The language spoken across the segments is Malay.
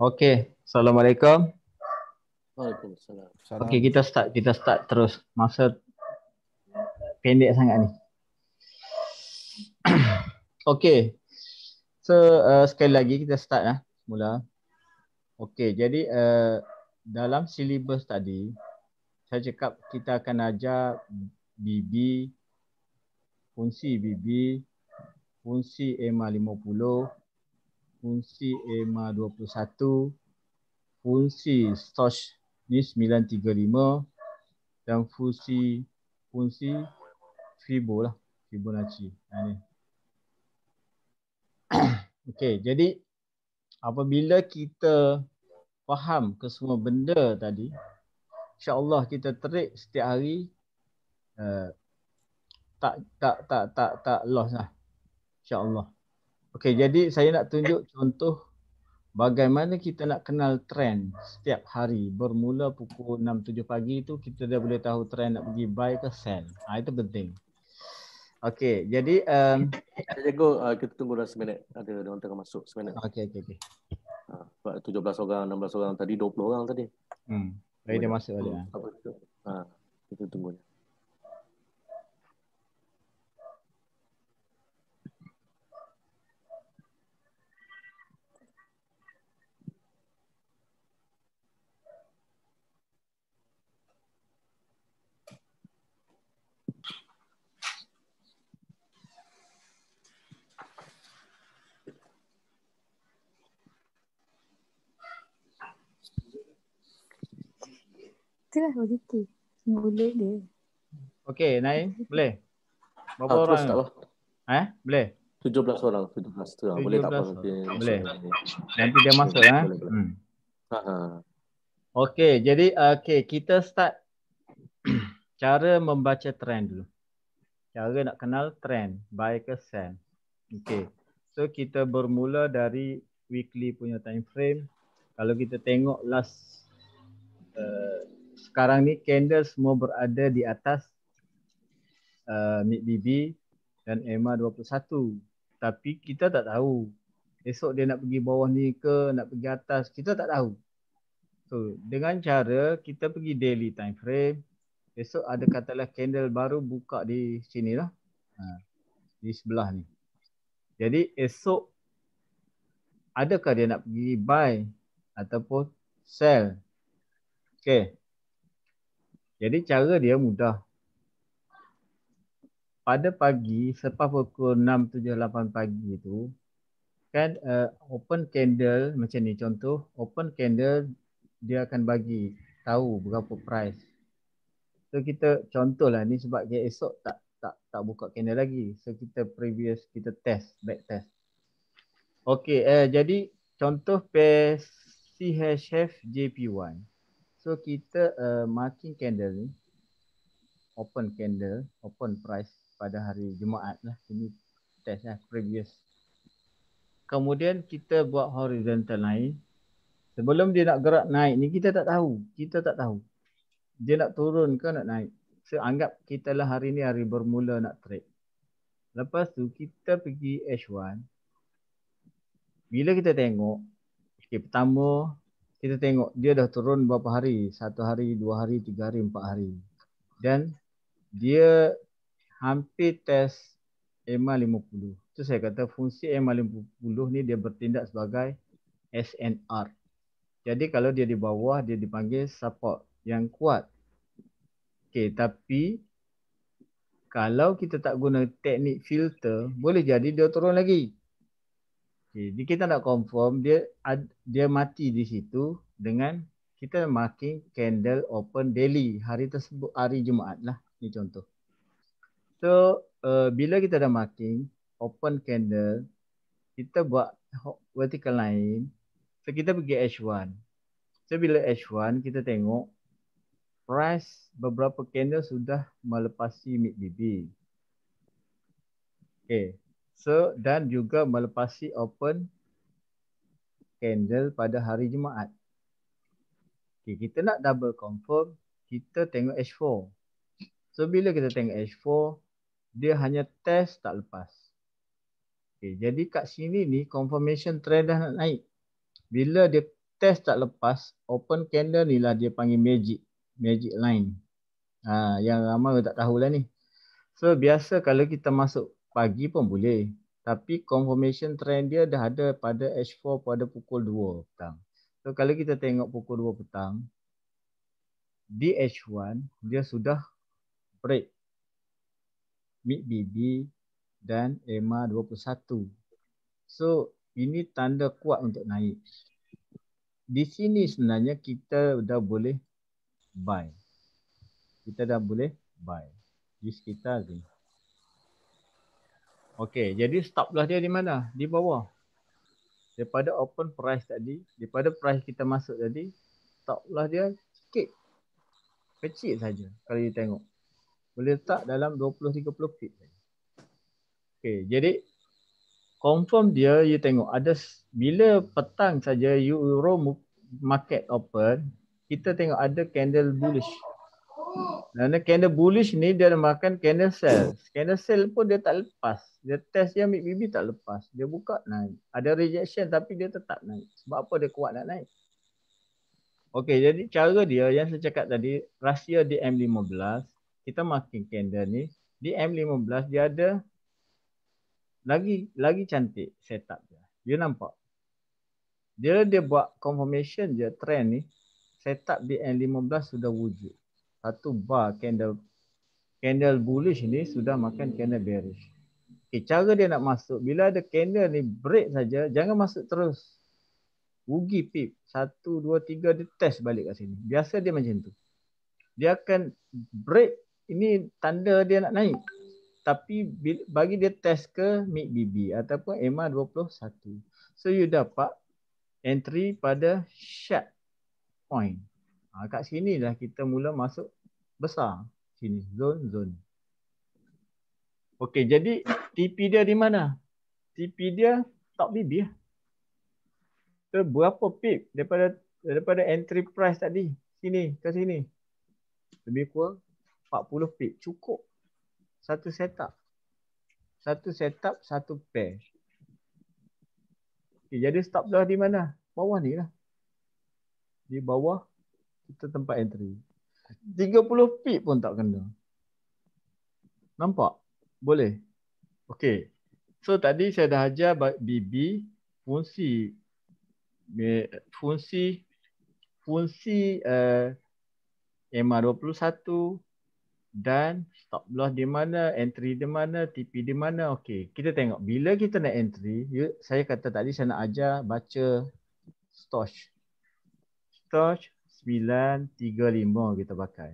Okey. Assalamualaikum. Waalaikumsalam. Okey, kita start kita start terus. Masa pendek sangat ni. Okey. So uh, sekali lagi kita start lah. Mula. Okey, jadi uh, dalam silibus tadi saya cakap kita akan ajar BB fungsi BB fungsi EMA fungsi EMA 21, fungsi Stoch ni 935 dan fungsi fungsi fibo lah, Fibonacci. Ini. Ha, Okey, jadi apabila kita faham kesemua benda tadi, insya-Allah kita terik setiap hari uh, tak tak tak tak tak loss lah. Insya-Allah. Okey, jadi saya nak tunjuk contoh bagaimana kita nak kenal trend setiap hari bermula pukul 6-7 pagi itu kita dah boleh tahu trend nak pergi buy ke sell. Ha, itu penting. Okey, jadi um, saya go, uh, kita tunggu dah seminit. Ada orang tengah masuk seminit. Okey, okey, okey. Ha, 17 orang, 16 orang tadi, 20 orang tadi. Hmm. Baik dia masuk balik. Hmm. Ha. lah holiday. Mula dia. Okay, Naim. Boleh? Berapa oh, orang? Lah. Eh? Boleh? 17 orang. 17 orang. orang. Boleh tak apa? Boleh. Nanti dia masuk. Boleh, eh? boleh. boleh. Hmm. Okay, jadi okey, kita start cara membaca trend dulu. Cara nak kenal trend. Buy kesan. Okey, So, kita bermula dari weekly punya time frame. Kalau kita tengok last uh, sekarang ni candle semua berada di atas uh, Nick BB dan EMA 21. Tapi kita tak tahu esok dia nak pergi bawah ni ke nak pergi atas. Kita tak tahu. So, dengan cara kita pergi daily time frame. Esok ada katalah candle baru buka di sini lah. Ha, di sebelah ni. Jadi esok adakah dia nak pergi buy ataupun sell? Okay. Jadi cara dia mudah. Pada pagi, selepas pukul 6,7,8 pagi tu, kan uh, open candle macam ni contoh, open candle dia akan bagi tahu berapa price. So kita contohlah ni sebab dia esok tak tak tak buka candle lagi. So kita previous kita test, back test. Okay, uh, eh, jadi contoh pair CHF JP1. So kita uh, marking candle ni open candle, open price pada hari Jumaat lah. Ini test lah, previous. Kemudian kita buat horizontal naik. Sebelum dia nak gerak naik ni kita tak tahu. Kita tak tahu. Dia nak turun ke nak naik. So anggap kita lah hari ni hari bermula nak trade. Lepas tu kita pergi H1. Bila kita tengok. Okay, pertama kita tengok dia dah turun berapa hari satu hari dua hari tiga hari empat hari dan dia hampir test EMA 50 itu saya kata fungsi EMA 50 ni dia bertindak sebagai SNR jadi kalau dia di bawah dia dipanggil support yang kuat Okay, tapi kalau kita tak guna teknik filter boleh jadi dia turun lagi Okey, ni kita nak confirm dia dia mati di situ dengan kita marking candle open daily hari tersebut hari Jumaat lah. Ni contoh. So uh, bila kita dah marking open candle, kita buat vertical line. So kita pergi H1. So bila H1 kita tengok price beberapa candle sudah melepasi mid BB. Okay, so dan juga melepasi open candle pada hari Jumaat. Okay, kita nak double confirm, kita tengok H4. So bila kita tengok H4, dia hanya test tak lepas. Okay, jadi kat sini ni confirmation trend dah nak naik. Bila dia test tak lepas, open candle ni lah dia panggil magic. Magic line. Ha, yang ramai tak tahulah ni. So biasa kalau kita masuk pagi pun boleh. Tapi confirmation trend dia dah ada pada H4 pada pukul 2 petang. So kalau kita tengok pukul 2 petang di H1 dia sudah break mid BB dan EMA 21. So ini tanda kuat untuk naik. Di sini sebenarnya kita dah boleh buy. Kita dah boleh buy di sekitar ni. Okey, jadi stop loss dia di mana? Di bawah. Daripada open price tadi, daripada price kita masuk tadi, stop loss dia sikit. Kecil saja kalau you tengok. Boleh letak dalam 20-30 feet. Okey, jadi confirm dia, you tengok ada bila petang saja euro market open, kita tengok ada candle bullish. Kerana candle bullish ni dia makan candle sell. Candle sell pun dia tak lepas. Dia test dia ambil BB tak lepas. Dia buka naik. Ada rejection tapi dia tetap naik. Sebab apa dia kuat nak naik. Okey jadi cara dia yang saya cakap tadi rahsia di M15 kita makin candle ni di M15 dia ada lagi lagi cantik setup dia. You nampak? Dia dia buat confirmation je trend ni setup di M15 sudah wujud satu bar candle candle bullish ni sudah makan candle bearish. Okay, cara dia nak masuk, bila ada candle ni break saja, jangan masuk terus. Rugi pip. Satu, dua, tiga, dia test balik kat sini. Biasa dia macam tu. Dia akan break. Ini tanda dia nak naik. Tapi bagi dia test ke mid BB ataupun EMA 21. So you dapat entry pada sharp point. Ha, kat sini lah kita mula masuk besar. Sini zone zone. Okey, jadi TP dia di mana? TP dia top BB lah. So, berapa pip daripada daripada entry price tadi? Sini ke sini. Lebih kurang 40 pip. Cukup. Satu setup. Satu setup, satu pair. Okay, jadi stop dah di mana? Bawah ni lah. Di bawah kita tempat entry. 30 feet pun tak kena. Nampak? Boleh? Okay. So tadi saya dah ajar BB fungsi fungsi fungsi uh, MA21 dan stop loss di mana, entry di mana, TP di mana. Okay. kita tengok bila kita nak entry, you, saya kata tadi saya nak ajar baca stoch. Stoch 9.35 kita pakai.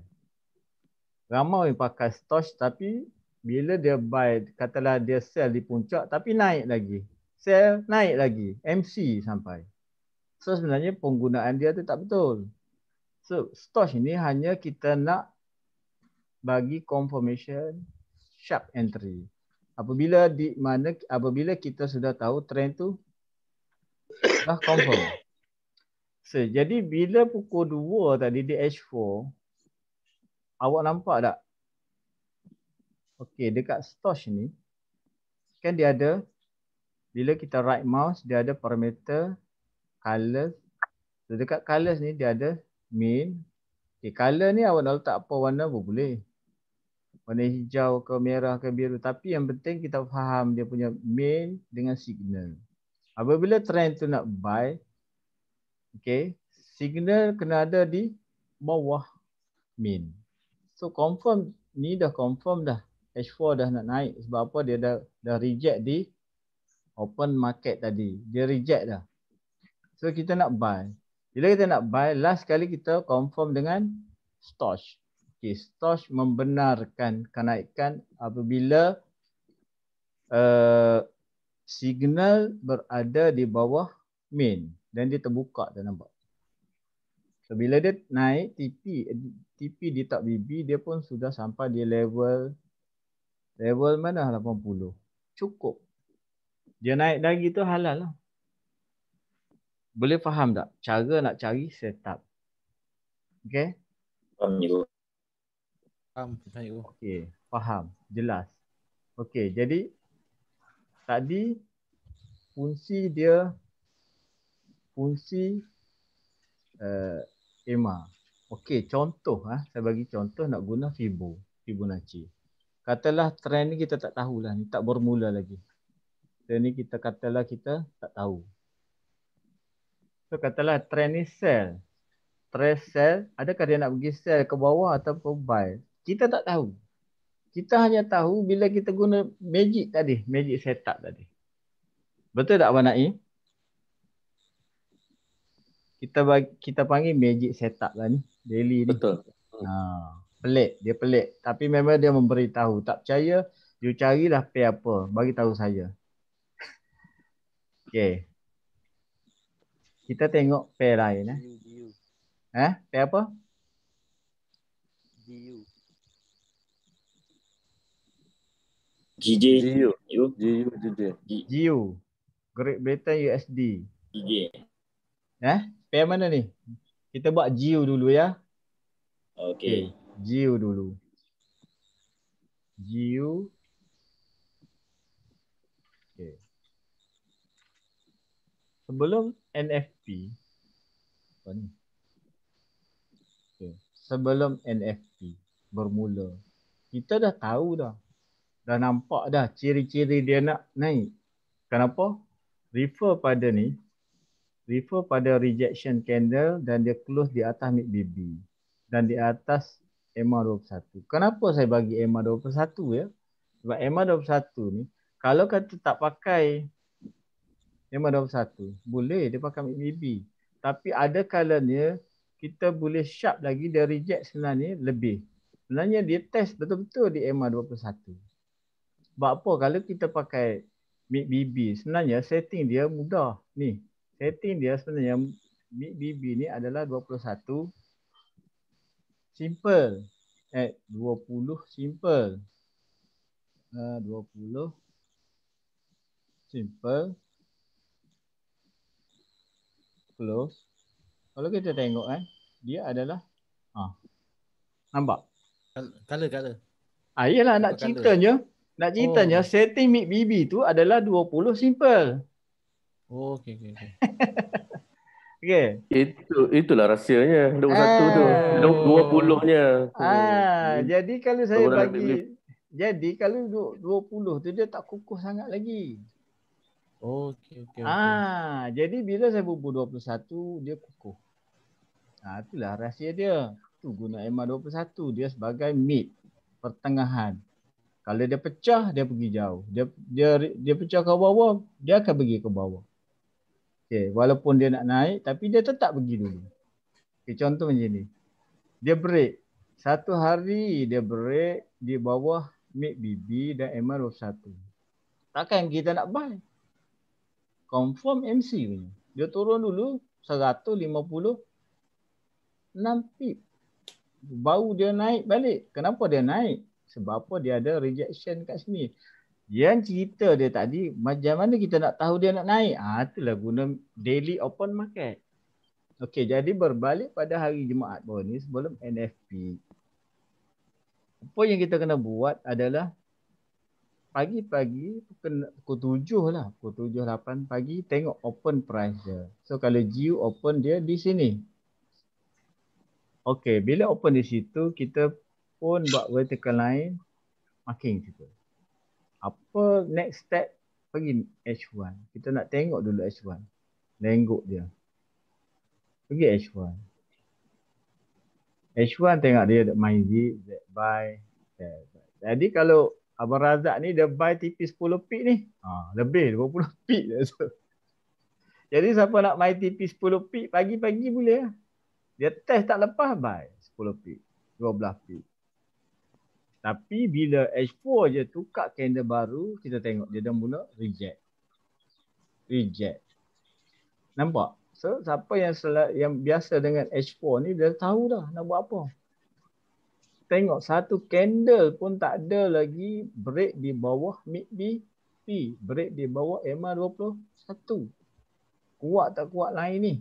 Ramai pakai stoch, tapi bila dia buy, katalah dia sell di puncak tapi naik lagi. Sell naik lagi. MC sampai. So sebenarnya penggunaan dia tu tak betul. So stosh ni hanya kita nak bagi confirmation sharp entry. Apabila di mana apabila kita sudah tahu trend tu dah confirm. So, jadi bila pukul 2 tadi di H4 awak nampak tak? Okey, dekat stosh ni kan dia ada bila kita right mouse dia ada parameter color. So, dekat colors ni dia ada main. Okey, color ni awak nak letak apa warna pun boleh. Warna hijau ke merah ke biru tapi yang penting kita faham dia punya main dengan signal. Apabila trend tu nak buy, Okay. Signal kena ada di bawah min. So confirm ni dah confirm dah. H4 dah nak naik sebab apa dia dah, dah reject di open market tadi. Dia reject dah. So kita nak buy. Bila kita nak buy, last kali kita confirm dengan Stosh. Okay, Stosh membenarkan kenaikan apabila uh, signal berada di bawah main dan dia terbuka tak nampak. So bila dia naik TP, TP dia tak BB dia pun sudah sampai di level level mana 80. Cukup. Dia naik lagi tu halal lah. Boleh faham tak cara nak cari setup? Okay. Faham ni Faham. Okay. Faham. Jelas. Okay. Jadi tadi fungsi dia fungsi uh, eh, EMA. Okey, contoh ah saya bagi contoh nak guna fibo, Fibonacci. Katalah trend ni kita tak tahulah, ni tak bermula lagi. Trend ni kita katalah kita tak tahu. So katalah trend ni sell. Trend sell, adakah dia nak pergi sell ke bawah atau ataupun buy? Kita tak tahu. Kita hanya tahu bila kita guna magic tadi, magic setup tadi. Betul tak Abang Naim? kita bagi, kita panggil magic setup lah ni daily ni betul ha pelik dia pelik tapi memang dia memberitahu tak percaya you carilah pay apa bagi tahu saya Okay. kita tengok pay lain eh eh pay apa GU GJ GU GU GU Great Britain USD GJ eh pair mana ni? Kita buat Jiu dulu ya. Okay. Eh, Gio dulu. Jiu. Okey. Sebelum NFP. Apa ni? Okay. Sebelum NFP bermula. Kita dah tahu dah. Dah nampak dah ciri-ciri dia nak naik. Kenapa? Refer pada ni refer pada rejection candle dan dia close di atas mid BB dan di atas EMA 21. Kenapa saya bagi EMA 21 ya? Sebab EMA 21 ni kalau kata tak pakai EMA 21, boleh dia pakai mid BB. Tapi ada kalanya kita boleh sharp lagi dia reject sebenarnya lebih. Sebenarnya dia test betul-betul di EMA 21. Sebab apa kalau kita pakai mid BB sebenarnya setting dia mudah ni setting dia sebenarnya mid BB ni adalah 21 simple eh, at 20 simple eh, uh, 20 simple close kalau kita tengok eh dia adalah ha ah, nampak color color ah iyalah nak ceritanya nak ceritanya oh. setting mid BB tu adalah 20 simple Oh, okey okey okey. Okay. Itu itulah rahsianya. dua ah. tu. Dua puluhnya. Ah, hmm. jadi kalau saya Orang bagi jadi kalau dua puluh tu dia tak kukuh sangat lagi. Oh, okey okey okey. Ah, jadi bila saya bubur dua puluh satu dia kukuh. Ah, itulah rahsia dia. Tu guna EMA satu dia sebagai mid pertengahan. Kalau dia pecah dia pergi jauh. Dia dia dia pecah ke bawah, dia akan pergi ke bawah. Okay, walaupun dia nak naik tapi dia tetap pergi dulu. Okey, contoh macam ni. Dia break. Satu hari dia break di bawah Mate BB dan ML21. Takkan kita nak buy. Confirm MC punya. Dia turun dulu 156 pip. Baru dia naik balik. Kenapa dia naik? Sebab apa dia ada rejection kat sini yang cerita dia tadi macam mana kita nak tahu dia nak naik ha, ah, itulah guna daily open market Okey, jadi berbalik pada hari Jumaat bawah ni sebelum NFP apa yang kita kena buat adalah pagi-pagi pukul tujuh lah pukul tujuh lapan pagi tengok open price dia so kalau GU open dia di sini Okey, bila open di situ kita pun buat vertical line marking juga apa next step pergi H1. Kita nak tengok dulu H1. Lengguk dia. Pergi H1. H1 tengok dia dekat main Z, Z buy, Z buy. Jadi kalau Abang Razak ni dia buy tipis 10 peak ni. Ha, lebih 20 peak. So. Jadi siapa nak main tipis 10 peak pagi-pagi boleh. Lah. Dia test tak lepas buy 10 peak, 12 peak. Tapi bila H4 je tukar candle baru, kita tengok dia dah mula reject. Reject. Nampak? So, siapa yang selat, yang biasa dengan H4 ni, dia tahu dah nak buat apa. Tengok satu candle pun tak ada lagi break di bawah mid B, P. Break di bawah MA21. Kuat tak kuat lain ni?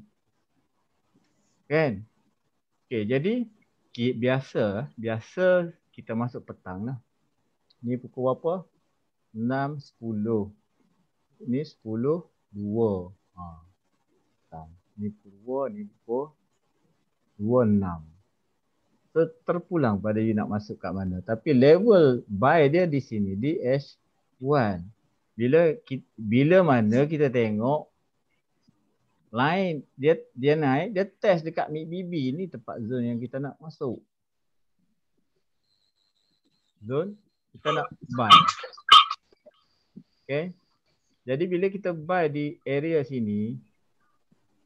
Kan? Okay, jadi biasa, biasa kita masuk petang lah. Ni pukul berapa? 6.10. Ni 10.02. Ha. Petang. Ni pukul 2, ni pukul 2.06. So, terpulang pada you nak masuk kat mana. Tapi level buy dia di sini, di S 1 Bila bila mana kita tengok line dia dia naik dia test dekat mid BB ni tempat zone yang kita nak masuk zone kita nak buy okay? jadi bila kita buy di area sini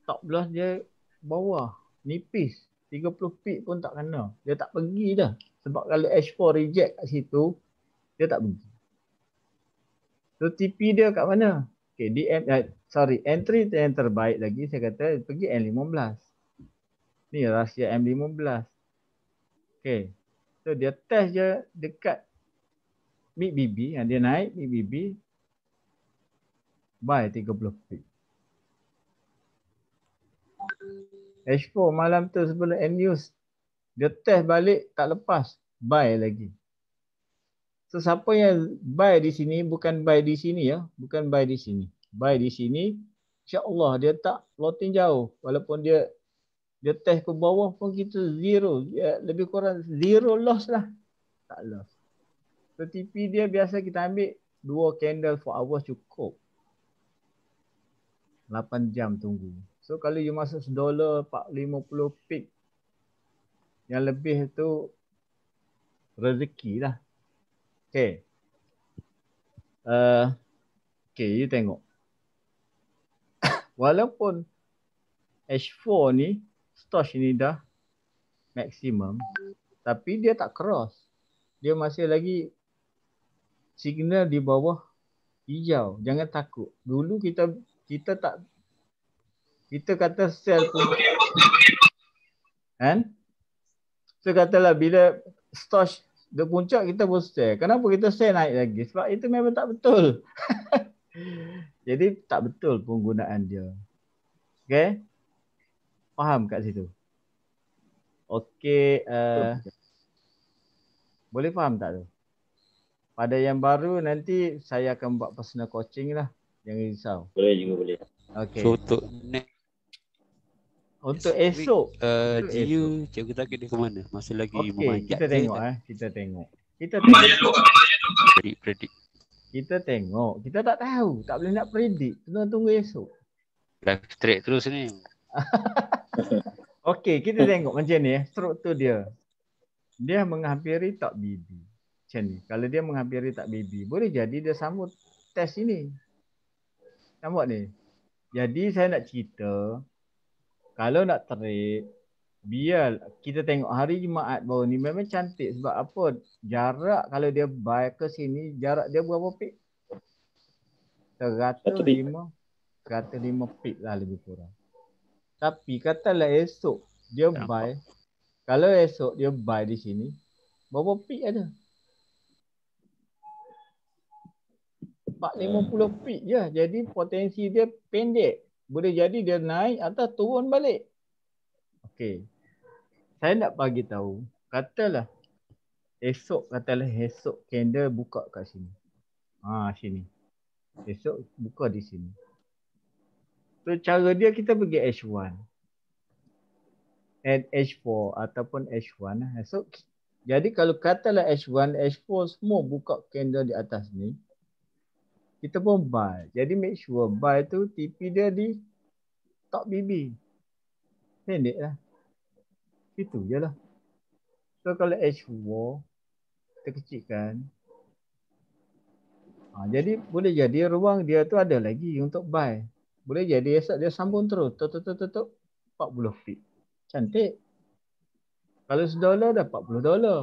top loss dia bawah nipis 30 pip pun tak kena dia tak pergi dah sebab kalau s 4 reject kat situ dia tak pergi so TP dia kat mana Okay, DM, eh, sorry entry yang terbaik lagi saya kata pergi N15 ni rahsia M15 Okay. So dia test je dekat mid BB dia naik mid BB by 30 feet. H4 malam tu sebelum end news, dia test balik tak lepas buy lagi. So siapa yang buy di sini bukan buy di sini ya, bukan buy di sini. Buy di sini insya-Allah dia tak floating jauh walaupun dia dia test ke bawah pun kita zero ya, lebih kurang zero loss lah tak loss so TP dia biasa kita ambil dua candle for hours cukup 8 jam tunggu so kalau you masuk dollar 450 pick yang lebih tu rezeki lah okay uh, okay you tengok walaupun H4 ni torch ni dah maksimum tapi dia tak cross dia masih lagi signal di bawah hijau jangan takut dulu kita kita tak kita kata sel pun kan so katalah bila stosh dia puncak kita pun sel kenapa kita sel naik lagi sebab itu memang tak betul jadi tak betul penggunaan dia okey faham kat situ. Okey, uh, boleh faham tak tu? Pada yang baru nanti saya akan buat personal coaching lah. Jangan risau. Boleh juga boleh. Okey. So untuk next untuk esok, esok. Uh, untuk GU, esok. cikgu tak ke mana? Masih lagi okay, memanjat. Kita tengok eh. Kita tengok. Kita tengok. Predik, Kita tengok. Kita tak tahu. Tak boleh nak predik. Tunggu-tunggu esok. Live straight terus ni. Okey, kita tengok macam ni. Struktur dia. Dia menghampiri tak bibi. Macam ni. Kalau dia menghampiri tak bibi, boleh jadi dia sambut test ini. Sambut ni? Jadi saya nak cerita, kalau nak terik, biar kita tengok hari Jumaat baru ni memang cantik sebab apa? Jarak kalau dia bay ke sini, jarak dia berapa pik? 105. 105 pik lah lebih kurang. Tapi katalah esok dia ya. buy. Kalau esok dia buy di sini, berapa peak ada? 450 hmm. peak je. Jadi potensi dia pendek. Boleh jadi dia naik atau turun balik. Okey. Saya nak bagi tahu, katalah esok katalah esok candle buka kat sini. Ha sini. Esok buka di sini. So cara dia kita pergi H1 and H4 ataupun H1 eh. so jadi kalau katalah H1 H4 semua buka candle di atas ni kita pun buy jadi make sure buy tu TP dia di top BB pendek lah itu je lah so kalau H4 kita kecilkan ha, jadi boleh jadi ruang dia tu ada lagi untuk buy boleh jadi esok dia sambung terus tok tok tok tok 40 feet cantik kalau sedolar dah 40 dolar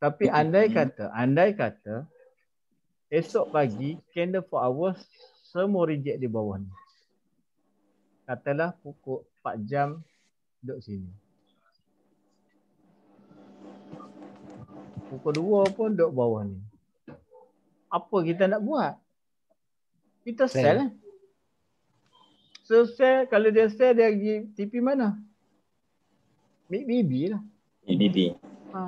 tapi andai hmm. kata andai kata esok pagi candle for hours semua reject di bawah ni katalah pukul 4 jam duduk sini pukul 2 pun duduk bawah ni apa kita nak buat kita sell eh? so sell kalau dia sell dia pergi TP mana? Mid BB lah. Mid BB. Ha.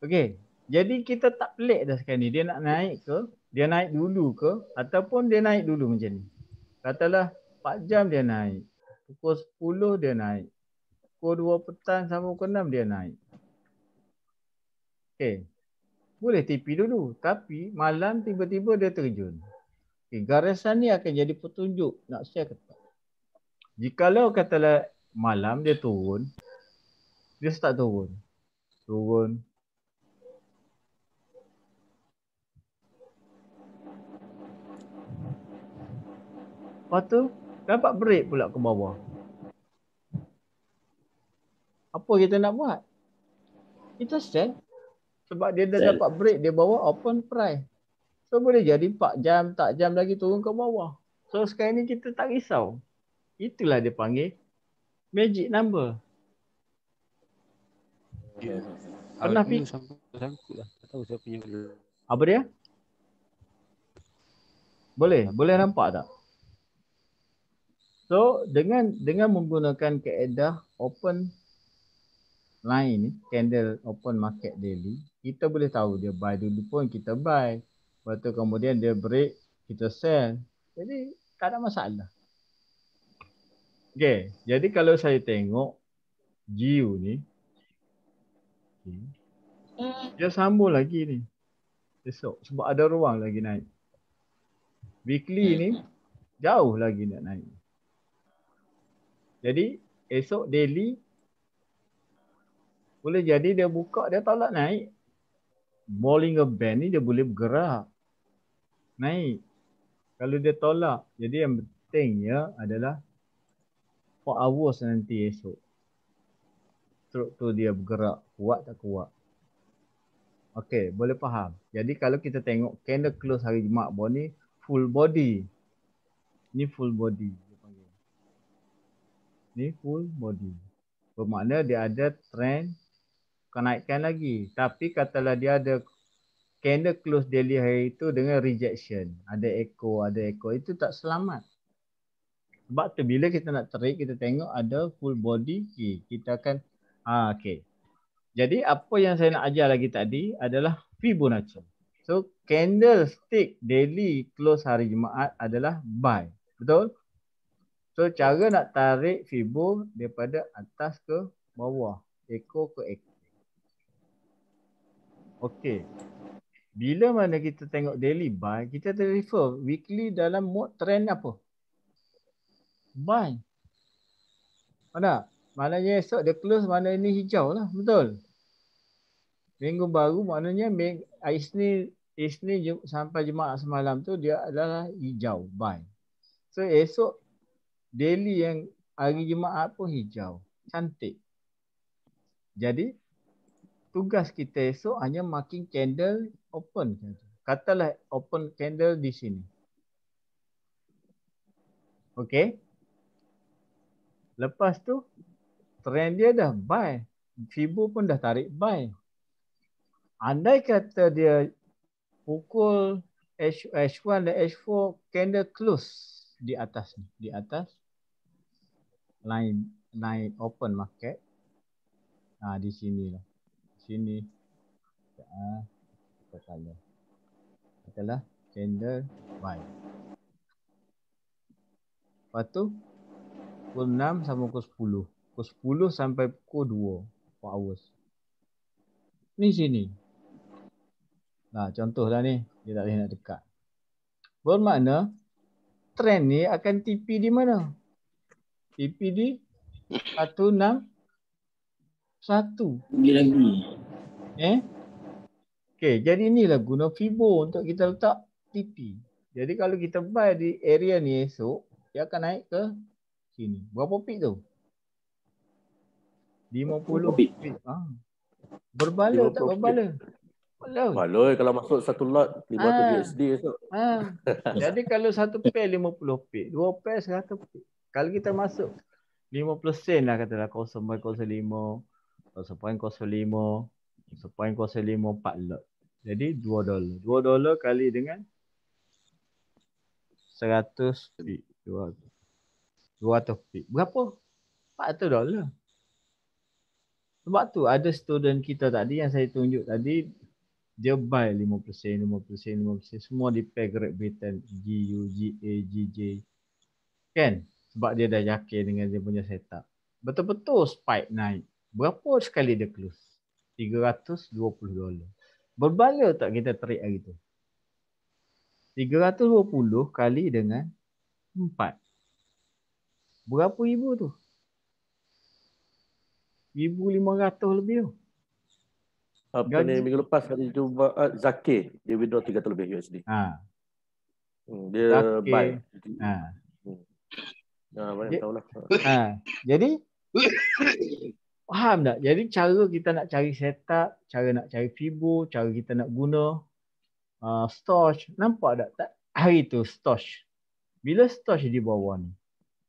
Okay. Jadi kita tak pelik dah sekarang ni. Dia nak naik ke? Dia naik dulu ke? Ataupun dia naik dulu macam ni. Katalah 4 jam dia naik. Pukul 10 dia naik. Pukul 2 petang sama pukul 6 dia naik. Okay. Boleh TP dulu. Tapi malam tiba-tiba dia terjun. Okay, garisan ni akan jadi petunjuk nak share ke tak. Jikalau katalah malam dia turun, dia start turun. Turun. Lepas tu, dapat break pula ke bawah. Apa kita nak buat? Kita sell. Sebab dia dah sell. dapat break, dia bawa open price. So boleh jadi 4 jam, tak jam lagi turun ke bawah. So sekarang ni kita tak risau. Itulah dia panggil magic number. Yeah. Pernah lah. Apa dia? Boleh? Boleh nampak tak? So dengan dengan menggunakan keedah open line ni, candle open market daily, kita boleh tahu dia buy dulu pun kita buy. Lepas tu kemudian dia break, kita send. Jadi tak ada masalah. Okay, jadi kalau saya tengok Jiu ni, hmm. dia sambung lagi ni. Besok sebab ada ruang lagi naik. Weekly ni hmm. jauh lagi nak naik. Jadi esok daily boleh jadi dia buka dia tolak naik. Bollinger Band ni dia boleh bergerak naik. Kalau dia tolak, jadi yang pentingnya adalah for hours nanti esok. Truk tu dia bergerak kuat tak kuat. Okey, boleh faham. Jadi kalau kita tengok candle close hari Jumaat bawah ni, full body. Ni full body. Dia panggil. Ni full body. Bermakna dia ada trend kenaikan lagi. Tapi katalah dia ada candle close daily hari itu dengan rejection. Ada echo, ada echo. Itu tak selamat. Sebab tu bila kita nak terik, kita tengok ada full body key. Kita akan, ha, okay. Jadi apa yang saya nak ajar lagi tadi adalah Fibonacci. So candlestick daily close hari Jumaat adalah buy. Betul? So cara nak tarik Fibo daripada atas ke bawah. Echo ke echo. Okay bila mana kita tengok daily buy, kita refer weekly dalam mode trend apa? Buy. Mana? Maknanya esok dia close, mana ini hijau lah. Betul? Minggu baru maknanya Isni, Isni sampai Jumaat semalam tu dia adalah hijau. Buy. So esok daily yang hari Jumaat pun hijau. Cantik. Jadi tugas kita esok hanya marking candle open katalah open candle di sini okey lepas tu trend dia dah buy fibu pun dah tarik buy andai kata dia pukul H, 1 dan H4 candle close di atas ni di atas line line open market ha di sinilah sini ah purple color. Katalah gender white. Lepas tu pukul 6 sampai pukul 10. Pukul 10 sampai pukul 2. 4 hours. Ni sini. Nah, contoh lah ni. Dia tak boleh nak dekat. Bermakna trend ni akan TP di mana? TP di 1, 6, 1. Negeri. Eh? Okay, jadi inilah guna fibo untuk kita letak tipi. Jadi kalau kita buy di area ni esok, dia akan naik ke sini. Berapa pit tu? 50 pit. Ha. Berbaloi tak berbaloi? Berbaloi. Baloi kalau masuk satu lot 500 ah. USD esok. Ha. jadi kalau satu pair 50 pit, dua pair 100 pit. Kalau kita masuk 50 sen lah katalah 0.05, 0.05, 0.05, 4 lot. Jadi 2 dolar. 2 dolar kali dengan 100 feet. 200. 200 feet. Berapa? 400 dolar. Sebab tu ada student kita tadi yang saya tunjuk tadi dia buy 50%, 50%, 50%. Semua di pay Great Britain. G, U, G, A, G, J. Kan? Sebab dia dah yakin dengan dia punya setup. Betul-betul spike naik. Berapa sekali dia close? 320 dolar. Berbaloi tak kita tarik hari tu? 320 kali dengan 4. Berapa ribu tu? 1500 lebih tu. Apa ni minggu lepas hari Cuba uh, eh, Zakir dia withdraw 300 lebih USD. Ha. Hmm, dia Zakir. buy. Ha. Ha, banyak tahulah. Ha. Jadi Faham tak? Jadi cara kita nak cari setup, cara nak cari fibur, cara kita nak guna uh, storage. Nampak tak? tak? Hari tu storage. Bila storage di bawah ni.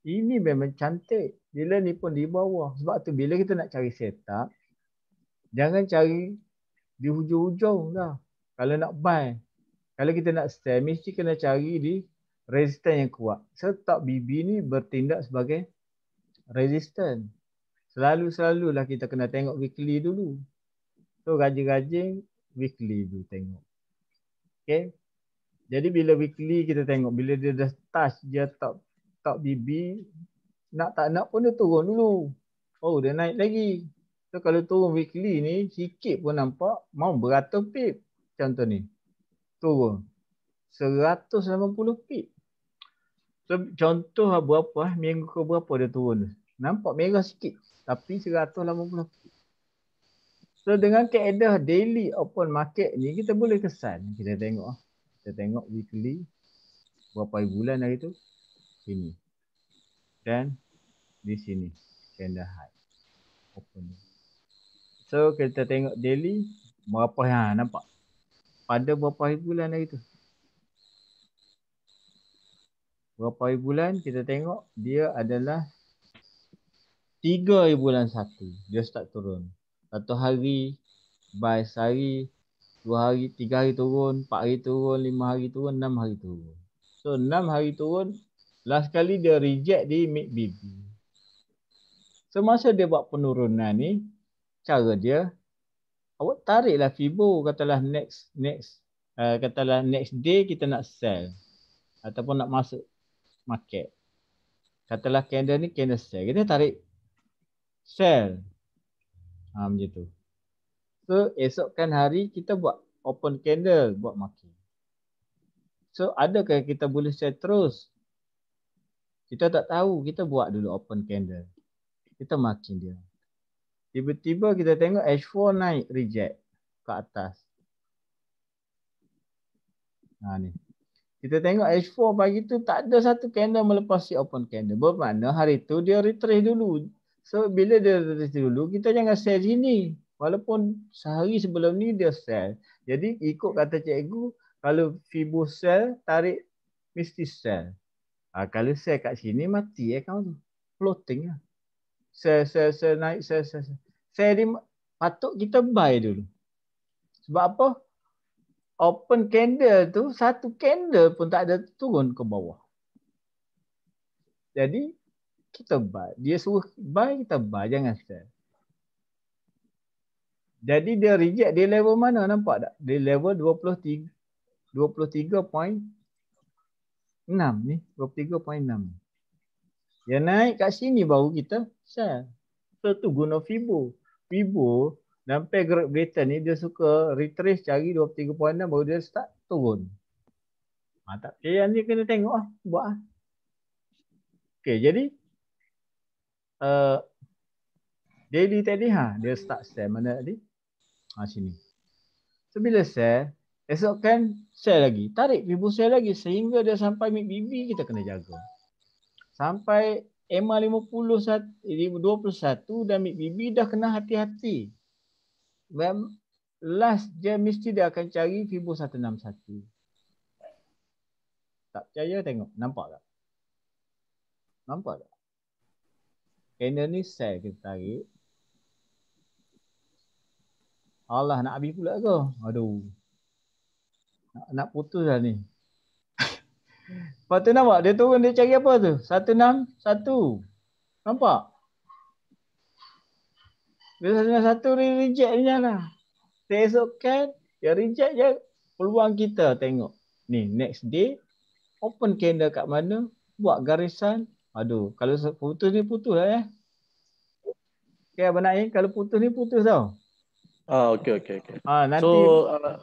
Ini memang cantik. Bila ni pun di bawah. Sebab tu bila kita nak cari setup, jangan cari di hujung-hujung lah. Kalau nak buy. Kalau kita nak stay, mesti kena cari di resistance yang kuat. Setup BB ni bertindak sebagai resistance selalu-selalulah kita kena tengok weekly dulu. So rajin-rajin weekly tu tengok. Okay. Jadi bila weekly kita tengok, bila dia dah touch dia top top BB, nak tak nak pun dia turun dulu. Oh dia naik lagi. So kalau turun weekly ni, sikit pun nampak, mau beratus pip. Contoh ni. Turun. 180 pip. So contoh lah berapa, eh, minggu ke berapa dia turun. Nampak merah sikit tapi 180 kit. So dengan keadaan daily open market ni kita boleh kesan. Kita tengok ah. Kita tengok weekly berapa bulan hari tu. Ini. Dan di sini candle high. Open. So kita tengok daily berapa ha nampak. Pada berapa bulan hari tu. Berapa bulan kita tengok dia adalah tiga hari bulan satu dia start turun. Satu hari, by sehari, dua hari, tiga hari turun, empat hari turun, lima hari turun, enam hari turun. So enam hari turun, last kali dia reject di mid BB. Semasa dia buat penurunan ni, cara dia, awak tariklah Fibo, katalah next, next, uh, katalah next day kita nak sell ataupun nak masuk market. Katalah candle ni candle sell. Kita tarik sell. Ha, macam tu. So esokkan hari kita buat open candle, buat marking. So adakah kita boleh sell terus? Kita tak tahu, kita buat dulu open candle. Kita marking dia. Tiba-tiba kita tengok H4 naik reject ke atas. Ha, ni. Kita tengok H4 pagi tu tak ada satu candle melepasi open candle. Bermakna hari tu dia retrace dulu. So bila dia terjadi dulu, kita jangan sell sini. Walaupun sehari sebelum ni dia sell. Jadi ikut kata cikgu, kalau fibo sell, tarik mesti sell. Ha, kalau sell kat sini, mati eh kawan tu. Floating lah. Sell, sell, sell, naik, sell, sell, sell. Sell ni patut kita buy dulu. Sebab apa? Open candle tu, satu candle pun tak ada turun ke bawah. Jadi kita buy. Dia suruh buy, kita buy. Jangan sell. Jadi dia reject di level mana nampak tak? Di level 23.6 ni. 23.6 ni. Dia naik kat sini baru kita sell. So tu guna Fibo. Fibo sampai peg greater ni dia suka retrace cari 23.6 baru dia start turun. Ha, tak payah ni kena tengok lah. Buat lah. Okay jadi uh, daily tadi ha dia start share mana tadi? Ha sini. So bila share, esok kan share lagi. Tarik ibu share lagi sehingga dia sampai mid BB kita kena jaga. Sampai EMA 50 21 dan mid BB dah kena hati-hati. Well, last dia mesti dia akan cari fibo 161. Tak percaya tengok. Nampak tak? Nampak tak? Kena ni sell kita tarik. Allah nak habis pula ke? Aduh. Nak, nak putus lah ni. Lepas tu nampak dia turun dia cari apa tu? Satu enam satu. Nampak? Bila satu enam satu dia reject ni lah. Tesokkan dia reject je peluang kita tengok. Ni next day open candle kat mana? Buat garisan Aduh, kalau putus ni putus lah eh. Okay, Abang Naim. Kalau putus ni putus tau. Ah, okay, okay. okay. Ah, nanti... So, uh,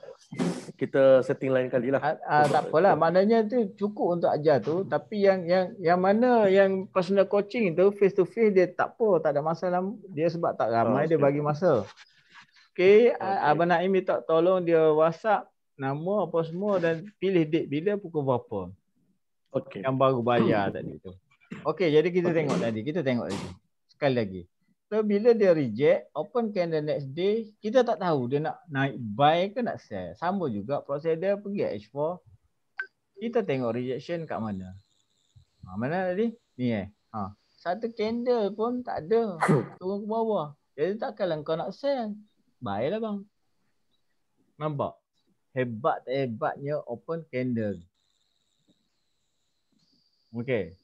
kita setting lain kali lah. Ah, ah, tak apalah. Maknanya tu cukup untuk ajar tu. Tapi yang yang yang mana yang personal coaching tu, face to face dia tak apa. Tak ada masalah. Dia sebab tak ramai, ah, okay. dia bagi masa. Okay, ah, okay. Abang Naim minta tolong dia WhatsApp nama apa semua dan pilih date bila pukul berapa. Okay. Yang baru bayar tadi tu. Okey, jadi kita tengok tadi. Kita tengok lagi. Sekali lagi. So, bila dia reject, open candle next day, kita tak tahu dia nak naik buy ke nak sell. Sama juga prosedur pergi H4. Kita tengok rejection kat mana. Ha, mana tadi? Ni eh. Ha. Satu candle pun tak ada. Turun ke bawah. Jadi takkanlah kau nak sell. Buy lah bang. Nampak? Hebat tak hebatnya open candle. Okay.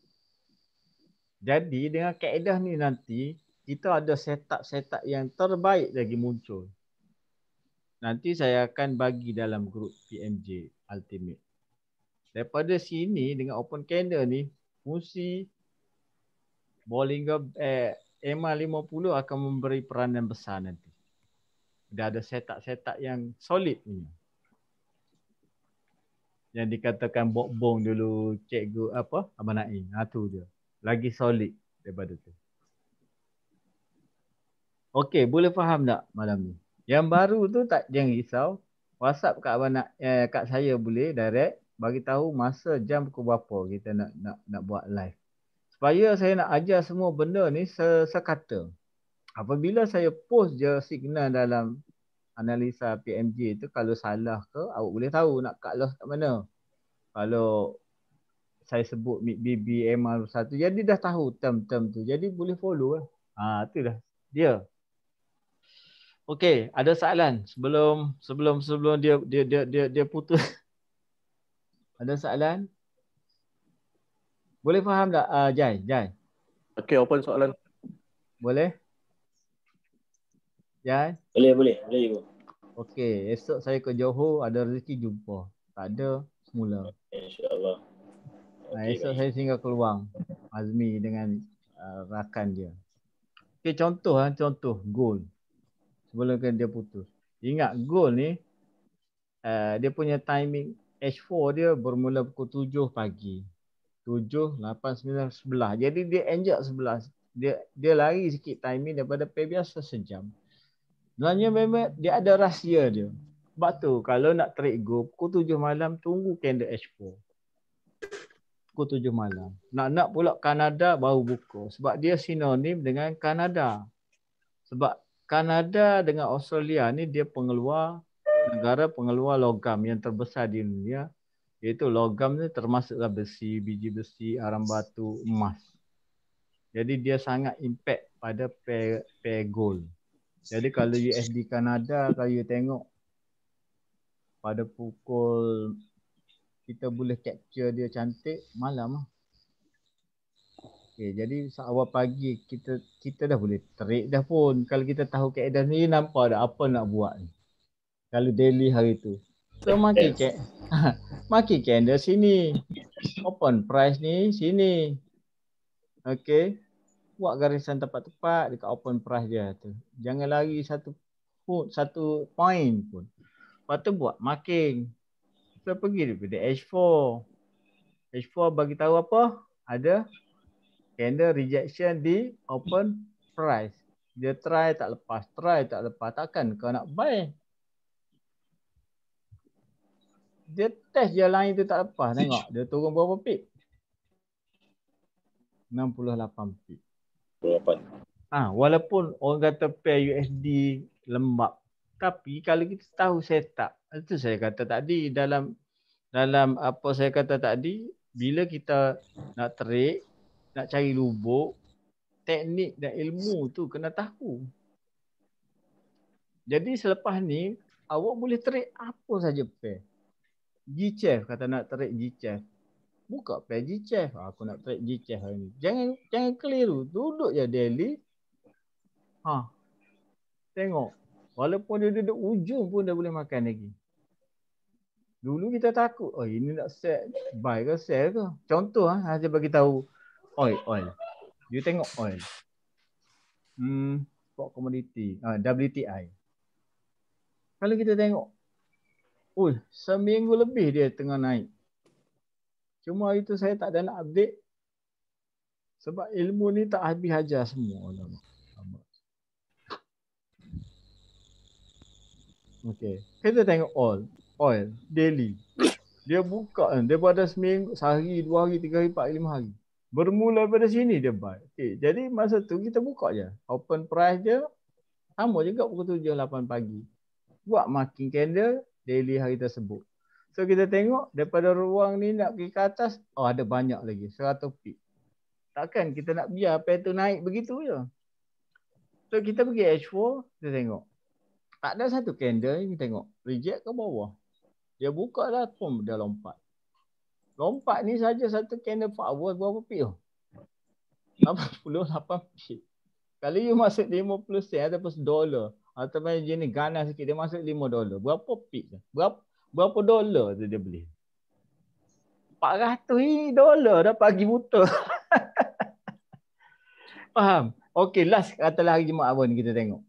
Jadi dengan kaedah ni nanti kita ada setup-setup yang terbaik lagi muncul. Nanti saya akan bagi dalam grup PMJ Ultimate. Daripada sini dengan open candle ni, fungsi Bollinger eh, EMA 50 akan memberi peranan besar nanti. Dah ada setak-setak yang solid ni. Yang dikatakan bok bong dulu cikgu apa? Abang Naim. Ha, tu dia lagi solid daripada tu. Okey, boleh faham tak malam ni? Yang baru tu tak jangan risau. WhatsApp kat abang nak eh, kat saya boleh direct bagi tahu masa jam pukul berapa kita nak nak nak buat live. Supaya saya nak ajar semua benda ni sekata. Apabila saya post je signal dalam analisa PMG tu kalau salah ke awak boleh tahu nak cut loss kat mana. Kalau saya sebut BB MR1 jadi dah tahu term-term tu jadi boleh follow lah ha tu dah dia okey ada soalan sebelum sebelum sebelum dia dia dia dia, dia putus ada soalan boleh faham tak uh, Jai Jai okey open soalan boleh Jai boleh boleh boleh ibu okey esok saya ke Johor ada rezeki jumpa tak ada semula insyaallah Okay, esok baik. saya singgah ke Luang Azmi dengan uh, rakan dia. Okey contoh ah contoh gol. Sebelum kan dia putus. Ingat gol ni uh, dia punya timing H4 dia bermula pukul 7 pagi. 7 8 9 11. Jadi dia enjak 11. Dia dia lari sikit timing daripada pay biasa sejam. Sebenarnya memang dia ada rahsia dia. Sebab tu kalau nak trade gol pukul 7 malam tunggu candle H4 pukul 7 malam. Nak-nak pula Kanada baru buka. Sebab dia sinonim dengan Kanada. Sebab Kanada dengan Australia ni dia pengeluar negara pengeluar logam yang terbesar di dunia. Iaitu logam ni termasuklah besi, biji besi, arang batu, emas. Jadi dia sangat impact pada pay, pay gold. Jadi kalau USD Kanada, kalau you tengok pada pukul kita boleh capture dia cantik malam lah. Okay, jadi seawal pagi kita kita dah boleh terik dah pun. Kalau kita tahu keadaan ni nampak dah apa nak buat ni. Kalau daily hari tu. So makin yes. candle. makin candle sini. Open price ni sini. Okay. Buat garisan tepat-tepat dekat open price dia tu. Jangan lari satu satu point pun. Lepas tu buat marking. So pergi daripada H4. H4 bagi tahu apa? Ada candle rejection di open price. Dia try tak lepas, try tak lepas. Takkan kau nak buy? Dia test je line tu tak lepas. Tengok dia turun berapa pip? 68 pip. 68. Ah, ha, walaupun orang kata pair USD lembab, Tapi kalau kita tahu setup. Itu saya kata tadi dalam dalam apa saya kata tadi bila kita nak terik nak cari lubuk teknik dan ilmu tu kena tahu jadi selepas ni awak boleh terik apa saja pe gichef kata nak terik gichef buka pe gichef ah, aku nak terik gichef hari ni jangan jangan keliru duduk je daily ha tengok walaupun dia duduk ujung pun dah boleh makan lagi Dulu kita takut, oh ini nak set buy ke sell ke. Contoh ah, saya bagi tahu oil oil. You tengok oil. Hmm, spot commodity, ah, WTI. Kalau kita tengok Oh, seminggu lebih dia tengah naik. Cuma hari tu saya tak ada nak update. Sebab ilmu ni tak habis ajar semua. Okay. Kita tengok all oil daily. Dia buka kan, eh, daripada seminggu, sehari, dua hari, tiga hari, empat, lima hari. Bermula daripada sini dia buy. Okay. Eh, jadi masa tu kita buka je. Open price dia, sama juga pukul tujuh, lapan pagi. Buat marking candle daily hari tersebut. So kita tengok daripada ruang ni nak pergi ke atas, oh ada banyak lagi, 100 feet. Takkan kita nak biar apa itu naik begitu je. So kita pergi H4, kita tengok. Tak ada satu candle ni kita tengok. Reject ke bawah. Dia buka lah pun dia lompat. Lompat ni saja satu candle power berapa pi tu? 68 pi. Kalau you masuk 50 sen ataupun atau macam jenis ganas sikit dia masuk 5 dolar. Berapa pi? Berapa berapa dollar tu dia beli? 400 dolar dah pagi buta. Faham? Okay last kata lagi Jumaat pun kita tengok.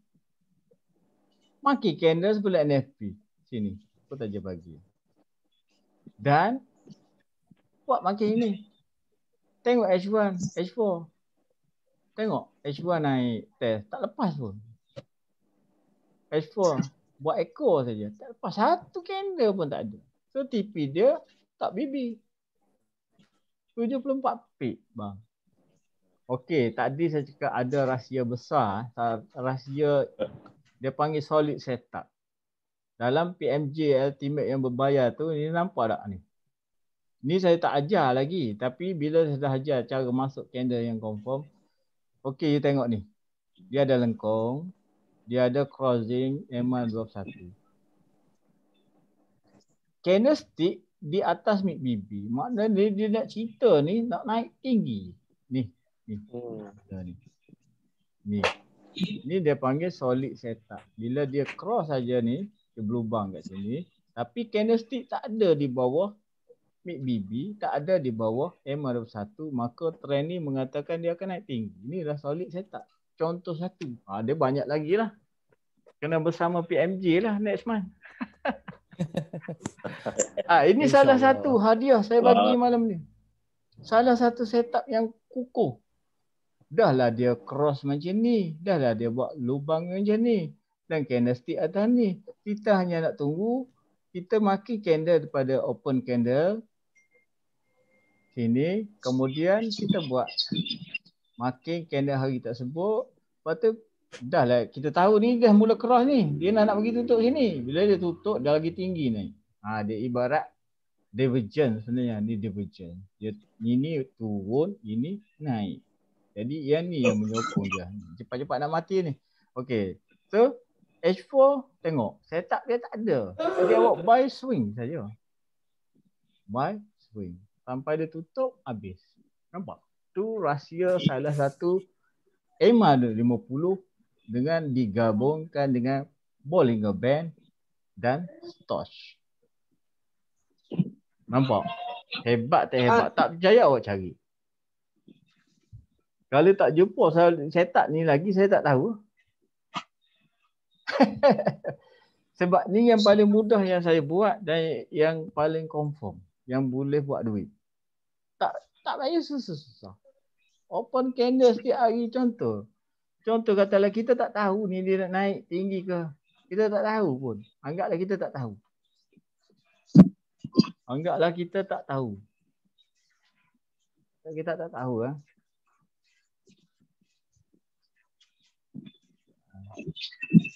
Makin candle sebelah NFP sini. Apa tajam bagi. Dan buat makin ini. Tengok H1, H4. Tengok H1 naik test. Tak lepas pun. H4 buat echo saja. Tak lepas. Satu candle pun tak ada. So TP dia tak BB. 74 pik bang. Okey, tadi saya cakap ada rahsia besar, rahsia dia panggil solid setup dalam PMJ ultimate yang berbayar tu ni nampak tak ni? Ni saya tak ajar lagi tapi bila saya dah ajar cara masuk candle yang confirm Okey you tengok ni Dia ada lengkung Dia ada crossing MR21 Candlestick di atas mid BB maknanya dia, dia nak cerita ni nak naik tinggi Ni Ni hmm. Ni Ni, ni dia panggil solid setup Bila dia cross saja ni ke berlubang kat sini. Tapi candlestick tak ada di bawah MIG BB, tak ada di bawah M21, maka trend ni mengatakan dia akan naik tinggi. Ini dah solid setup. Contoh satu. Ha, dia banyak lagi lah. Kena bersama PMJ lah next month. ha, ini Insya salah Allah. satu hadiah saya bagi Wah. malam ni. Salah satu setup yang kukuh. Dahlah dia cross macam ni. Dahlah dia buat lubang macam ni dan candlestick atas ni. Kita hanya nak tunggu kita maki candle daripada open candle ini, kemudian kita buat marking candle hari tersebut lepas tu dah lah kita tahu ni dah mula keras ni dia nak nak pergi tutup sini bila dia tutup dah lagi tinggi ni ha, dia ibarat divergent sebenarnya ni divergent dia ini turun ini naik jadi yang ni yang menyokong dia cepat-cepat nak mati ni okey so H4 tengok setup dia tak ada. Jadi awak buy swing saja. Buy swing. Sampai dia tutup habis. Nampak? Tu rahsia salah satu EMA 50 dengan digabungkan dengan Bollinger Band dan Storch. Nampak? Hebat tak hebat. Ah. Tak berjaya awak cari. Kalau tak jumpa saya setup ni lagi saya tak tahu. Sebab ni yang paling mudah yang saya buat dan yang paling confirm yang boleh buat duit. Tak tak payah susah-susah. Open canvas setiap hari contoh. Contoh katalah kita tak tahu ni dia nak naik tinggi ke. Kita tak tahu pun. Anggaplah kita tak tahu. Anggaplah kita tak tahu. Kita tak tahu ah. Ha?